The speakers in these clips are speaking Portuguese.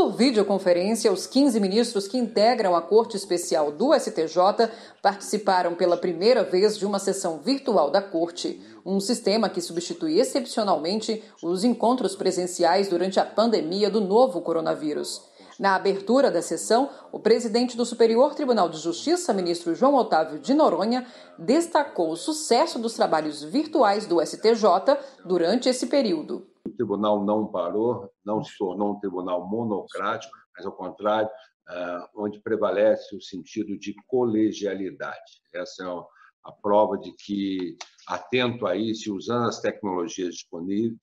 Por videoconferência, os 15 ministros que integram a Corte Especial do STJ participaram pela primeira vez de uma sessão virtual da Corte, um sistema que substitui excepcionalmente os encontros presenciais durante a pandemia do novo coronavírus. Na abertura da sessão, o presidente do Superior Tribunal de Justiça, ministro João Otávio de Noronha, destacou o sucesso dos trabalhos virtuais do STJ durante esse período tribunal não parou, não hum. se tornou um tribunal monocrático, mas, ao contrário, ah, onde prevalece o sentido de colegialidade. Essa é a prova de que, atento a isso, usando as tecnologias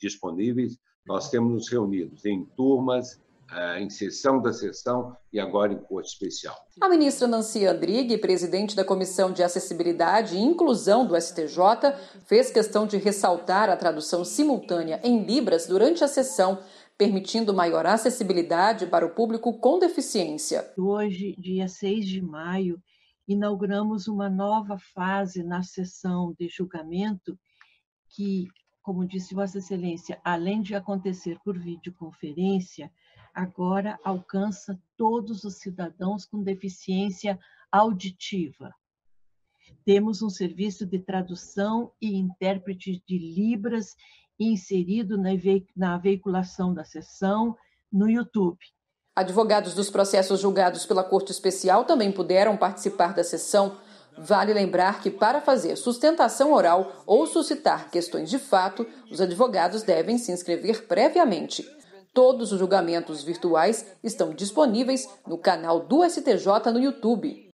disponíveis, nós uhum. temos nos reunidos em turmas é, em sessão da sessão e agora em corte especial. A ministra Nancy Andrighi, presidente da Comissão de Acessibilidade e Inclusão do STJ, fez questão de ressaltar a tradução simultânea em Libras durante a sessão permitindo maior acessibilidade para o público com deficiência. Hoje, dia 6 de maio, inauguramos uma nova fase na sessão de julgamento que como disse Vossa Excelência, além de acontecer por videoconferência, agora alcança todos os cidadãos com deficiência auditiva. Temos um serviço de tradução e intérprete de Libras inserido na veiculação da sessão no YouTube. Advogados dos processos julgados pela Corte Especial também puderam participar da sessão Vale lembrar que, para fazer sustentação oral ou suscitar questões de fato, os advogados devem se inscrever previamente. Todos os julgamentos virtuais estão disponíveis no canal do STJ no YouTube.